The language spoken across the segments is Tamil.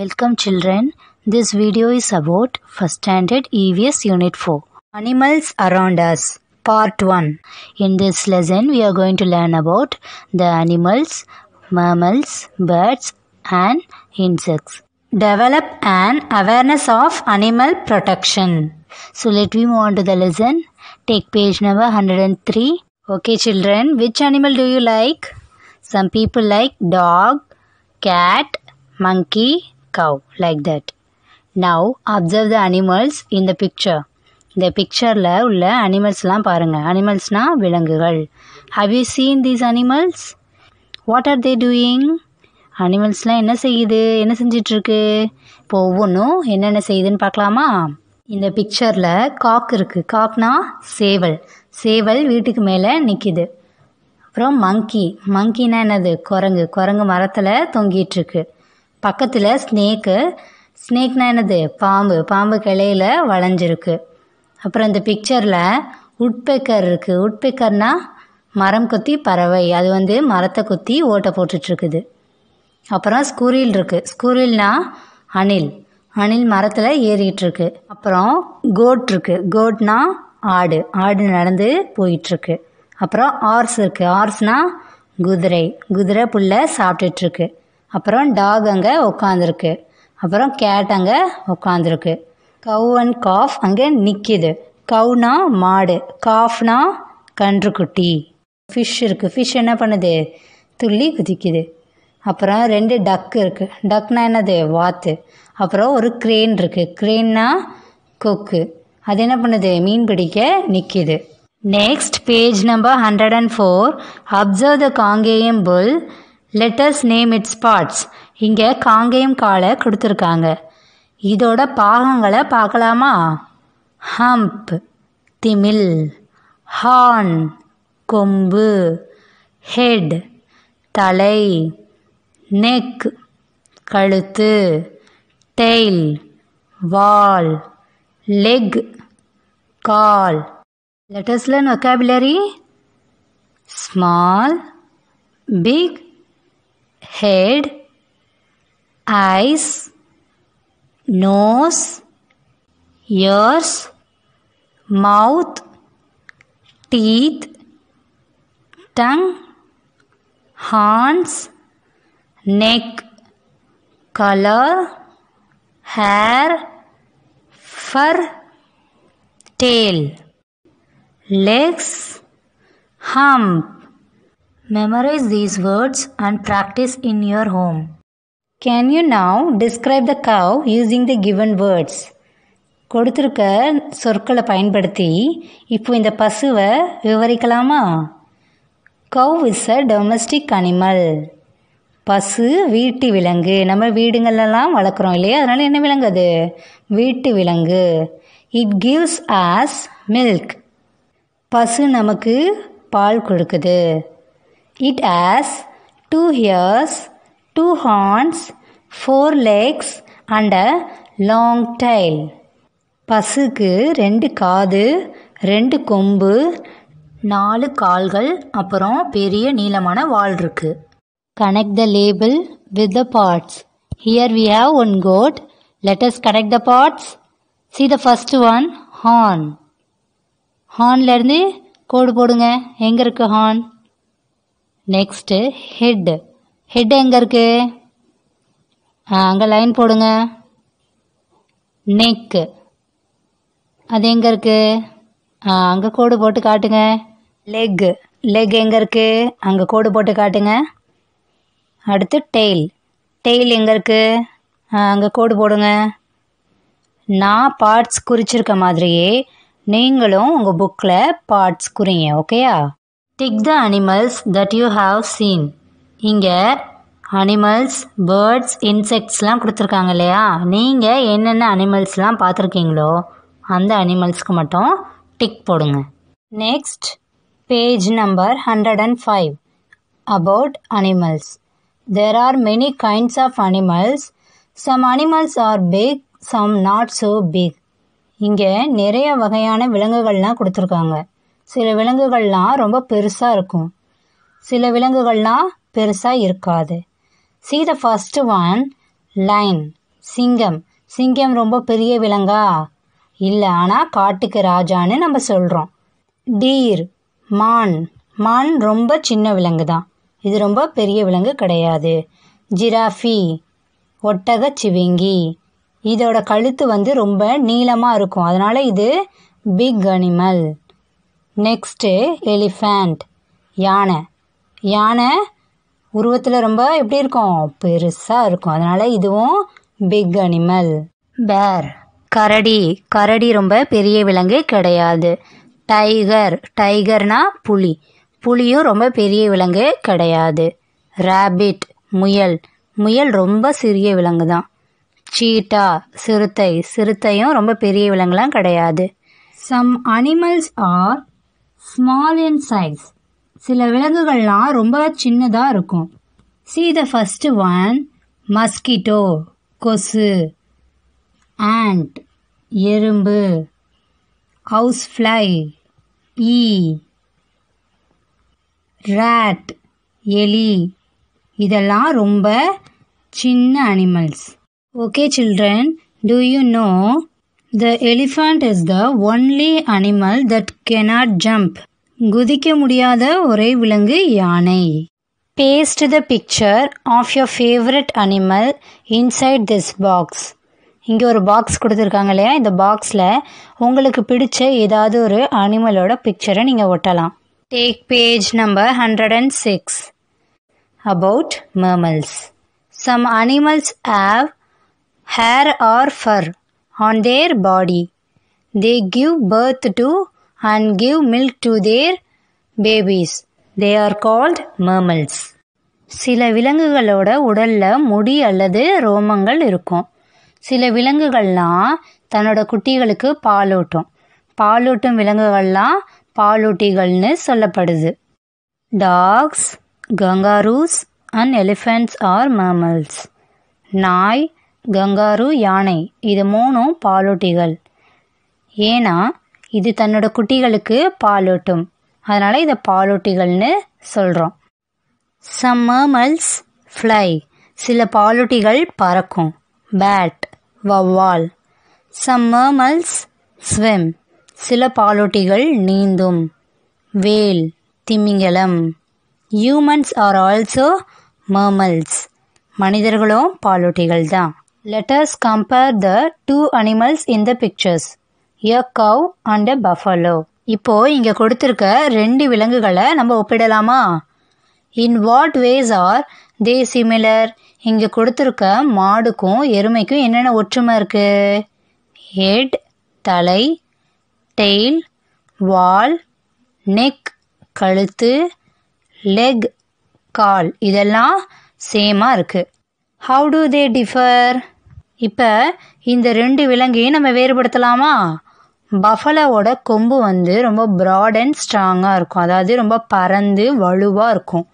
Welcome children. This video is about first standard EVS unit 4. Animals around us part 1. In this lesson we are going to learn about the animals, mammals, birds and insects. Develop an awareness of animal protection. So let me move on to the lesson. Take page number 103. Okay children, which animal do you like? Some people like dog, cat, monkey, cow like that. Now observe the animals in the picture. இந்த பிக்சரில் உள்ள அனிமல்ஸ்லாம் பாருங்கள் அனிமல்ஸ்னால் விலங்குகள் how you seen these animals what are they doing அனிமல்ஸ்லாம் என்ன செய்யுது என்ன செஞ்சிட்ருக்கு இப்போ ஒவ்வொன்றும் என்னென்ன செய்யுதுன்னு பார்க்கலாமா இந்த பிக்சரில் காக் இருக்குது காக்னா சேவல் சேவல் வீட்டுக்கு மேலே நிற்கிது அப்புறம் மங்கி மங்கினா என்னது குரங்கு குரங்கு மரத்தில் தொங்கிட்டுருக்கு பக்கத்தில் ஸ்னேக்கு ஸ்னேக்னா என்னது பாம்பு பாம்பு கிளையில் வளைஞ்சிருக்கு அப்புறம் இந்த பிக்சரில் உட்பெக்கர் இருக்குது உட்பெக்கர்னால் மரம் கொத்தி பறவை அது வந்து மரத்தை கொத்தி ஓட்டை போட்டுட்ருக்குது அப்புறம் ஸ்கூரில் இருக்குது ஸ்கூரில்னா அணில் அணில் மரத்தில் ஏறிக்கிட்டுருக்கு அப்புறம் கோட் இருக்குது கோட்னா ஆடு ஆடு நடந்து போயிட்டுருக்கு அப்புறம் ஆர்ஸ் இருக்குது ஆர்ஸ்னால் குதிரை குதிரை புல்ல சாப்பிட்டுட்ருக்கு அப்புறம் டாக் அங்கே உட்காந்துருக்கு அப்புறம் கேட் அங்கே உட்காந்துருக்கு கவு அண்ட் காஃப் அங்கே நிற்கிது கவுனா மாடு காஃப்னா கன்றுக்குட்டி ஃபிஷ் இருக்குது ஃபிஷ் என்ன பண்ணுது துள்ளி குதிக்குது அப்புறம் ரெண்டு டக்கு இருக்குது டக்னா என்னது வாத்து அப்புறம் ஒரு க்ரெயின் இருக்குது க்ரேன்னா கொக்கு அது என்ன பண்ணுது மீன் பிடிக்க நிற்கிது next page number hundred and four observe the Kangeyam bull letters name its parts இங்கே காங்கேயம் காலை கொடுத்துருக்காங்க இதோட பாகங்களை பார்க்கலாமா ஹம்ப் திமில் ஹார்ன் கொம்பு ஹெட் தலை நெக் கழுத்து டெய்ல் வால் லெக் கால் லெட்டர்ஸில் learn small big head, eyes, nose, ears, mouth, teeth, tongue, hands, neck, color, hair, fur, tail, legs, hump. Memorize these words and practice in your home. Can you now describe the cow using the given words? கொடுத்துருக்க சொற்களை பயன்படுத்தி இப்போ இந்த பசுவை விவரிக்கலாமா cow is a domestic animal பசு வீட்டு விலங்கு நம்ம வீடுங்களெல்லாம் வளர்க்குறோம் இல்லையா அதனால் என்ன விலங்கு அது வீட்டு விலங்கு இட் கிவ்ஸ் ஆஸ் மில்க் பசு நமக்கு பால் கொடுக்குது it has two ears two horns, four legs and a long tail பசுக்கு ரெண்டு காது ரெண்டு கொம்பு நாலு கால்கள் அப்புறம் பெரிய நீளமான வால் இருக்கு connect the label with the parts here we have one goat let connect the parts see the first one horn ஹார்ன்லேருந்து கோடு போடுங்க எங்கே இருக்குது ஹார்ன் நெக்ஸ்ட்டு ஹெட் ஹெட் எங்கே இருக்குது அங்கே லைன் போடுங்க நெக்கு அது எங்கே இருக்குது அங்கே கோடு போட்டு காட்டுங்க லெக் லெக் எங்கே இருக்குது அங்கே கோடு போட்டு காட்டுங்க அடுத்து டெய்ல் டெய்ல் எங்கே இருக்குது அங்கே கோடு போடுங்க நான் பார்ட்ஸ் குறிச்சிருக்க மாதிரியே நீங்களும் உங்கள் புக்கில் பார்ட்ஸ் குறிங்க ஓகேயா tick the animals that you have seen இங்கே அனிமல்ஸ் பேர்ட்ஸ் இன்செக்ட்ஸ்லாம் கொடுத்துருக்காங்க இல்லையா நீங்கள் என்னென்ன அனிமல்ஸ்லாம் பார்த்துருக்கீங்களோ அந்த அனிமல்ஸ்க்கு மட்டும் டிக் போடுங்க next page number hundred and five about animals there are many kinds of animals some animals are big some not so big இங்கே நிறைய வகையான விலங்குகள்லாம் கொடுத்துருக்காங்க சில விலங்குகள்லாம் ரொம்ப பெருசாக இருக்கும் சில விலங்குகள்லாம் பெருசாக இருக்காது see the first one lion சிங்கம் சிங்கம் ரொம்ப பெரிய விலங்கா இல்லை ஆனால் காட்டுக்கு ராஜான்னு நம்ம சொல்கிறோம் டீர் மான் மான் ரொம்ப சின்ன விலங்கு தான் இது ரொம்ப பெரிய விலங்கு கிடையாது ஜிராஃபி ஒட்டக சிவிங்கி இதோட கழுத்து வந்து ரொம்ப நீளமாக இருக்கும் அதனால் இது பிக் அனிமல் நெக்ஸ்ட்டு எலிஃபேண்ட் யானை யானை உருவத்தில் ரொம்ப எப்படி இருக்கும் பெருசாக இருக்கும் அதனால் இதுவும் பிக் அனிமல் பேர் கரடி கரடி ரொம்ப பெரிய விலங்கு கிடையாது டைகர் டைகர்னா புலி புலியும் ரொம்ப பெரிய விலங்கு கிடையாது ரேபிட் முயல் முயல் ரொம்ப சிறிய விலங்கு தான் சீட்டா சிறுத்தை சிறுத்தையும் ரொம்ப பெரிய விலங்குலாம் கிடையாது some animals are small in size சில விலங்குகள்லாம் ரொம்ப சின்னதாக இருக்கும் see the first one mosquito கொசு ஆண்ட் எறும்பு ஹவுஸ் ஃப்ளை ஈ ரேட் எலி இதெல்லாம் ரொம்ப சின்ன animals okay children do you know the elephant is the only animal that cannot jump குதிக்க முடியாத ஒரே விலங்கு யானை paste the picture of your favourite animal inside this box இங்கே ஒரு பாக்ஸ் கொடுத்துருக்காங்க இல்லையா இந்த பாக்ஸில் உங்களுக்கு பிடிச்ச ஏதாவது ஒரு அனிமலோட பிக்சரை நீங்கள் ஒட்டலாம் take page number hundred and six about mammals some animals have hair or fur on their body. They give birth to and give milk to their babies. They are called mammals. சில விலங்குகளோட உடல்ல முடி அல்லது ரோமங்கள் இருக்கும் சில விலங்குகள்லாம் தன்னோட குட்டிகளுக்கு பாலூட்டும் பாலூட்டும் விலங்குகள்லாம் பாலூட்டிகள்னு சொல்லப்படுது dogs kangaroos and elephants are mammals நாய் கங்காரு யானை இது மூணும் பாலூட்டிகள் ஏன்னா இது தன்னோட குட்டிகளுக்கு பாலூட்டும் அதனால் இதை பாலூட்டிகள்னு சொல்கிறோம் சம் மர்மல்ஸ் ஃப்ளை சில பாலூட்டிகள் பறக்கும் பேட் வவ்வால் சம் மர்மல்ஸ் ஸ்விம் சில பாலூட்டிகள் நீந்தும் வேல் திமிங்கலம் ஹியூமன்ஸ் ஆர் ஆல்சோ மேமல்ஸ் மனிதர்களும் பாலூட்டிகள் தான் Let us compare the two animals in the pictures. A cow and a buffalo. இப்போ இங்க கொடுத்திருக்க ரெண்டு விலங்குகளை நம்ம ஒப்பிடலாமா in what ways are they similar இங்க கொடுத்திருக்க மாடுக்கும் எருமைக்கும் என்னென்ன ஒற்றுமை இருக்கு ஹெட் தலை டெய்ல் வால் நெக் கழுத்து லெக் கால் இதெல்லாம் சேமாக இருக்குது ஹவு டு தே டிஃபர் இப்போ இந்த ரெண்டு விலங்கையும் நம்ம வேறுபடுத்தலாமா பஃபலோட கொம்பு வந்து ரொம்ப ப்ராட் அண்ட் ஸ்ட்ராங்காக இருக்கும் அதாவது ரொம்ப பறந்து வலுவாக இருக்கும்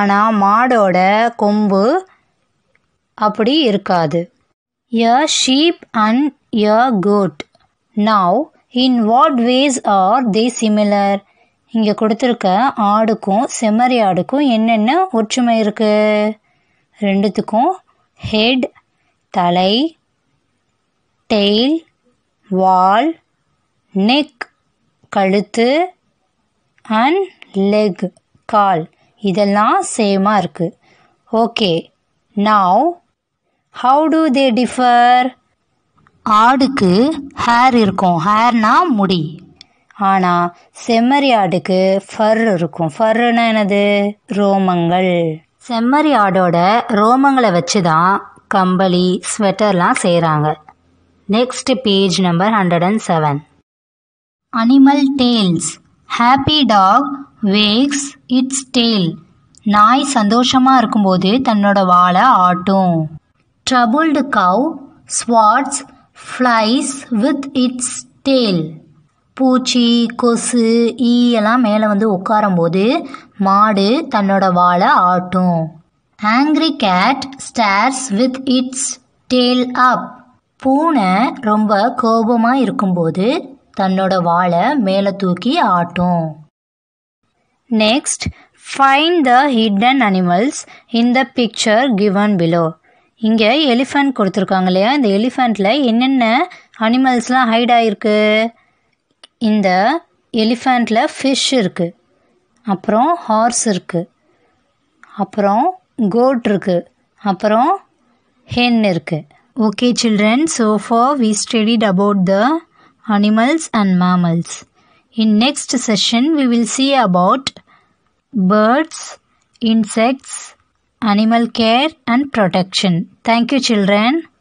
ஆனால் மாடோட கொம்பு அப்படி இருக்காது a sheep and a goat now in what ways are they similar இங்கே கொடுத்துருக்க ஆடுக்கும் செம்மறி ஆடுக்கும் என்னென்ன ஒற்றுமை இருக்குது ரெண்டுத்துக்கும் ஹெட் தலை டெய்ல் வால் நெக் கழுத்து அண்ட் லெக் கால் இதெல்லாம் சேமாக இருக்குது okay now how do they differ ஆடுக்கு ஹேர் இருக்கும் ஹேர்னா முடி ஆனால் செம்மறி ஆடுக்கு ஃபர் இருக்கும் ஃபர்னா என்னது ரோமங்கள் செம்மறி ஆடோட ரோமங்களை வச்சு தான் கம்பளி ஸ்வெட்டர்லாம் செய்கிறாங்க next page number hundred and seven animal tails happy dog wags its tail நாய் சந்தோஷமாக இருக்கும்போது தன்னோட வாழை ஆட்டும் troubled cow swats flies with its tail பூச்சி கொசு ஈ எல்லாம் மேலே வந்து உட்காரும்போது மாடு தன்னோட வாழை ஆட்டும் angry cat stars with its tail up பூனை ரொம்ப கோபமாக இருக்கும்போது தன்னோட வாழை மேலே தூக்கி ஆட்டும் next find the hidden animals in the picture given below இங்கே எலிஃபண்ட் கொடுத்துருக்காங்க இல்லையா இந்த எலிஃபண்ட்டில் என்னென்ன அனிமல்ஸ்லாம் ஹைட் ஆகிருக்கு இந்த எலிஃபேண்ட்ல ஃபிஷ் இருக்கு அப்புறம் ஹார்ஸ் இருக்கு அப்புறம் கோட் இருக்கு அப்புறம் hen இருக்கு okay children so far we studied about the animals and mammals In next session we will see about birds, insects, animal care and protection. Thank you children.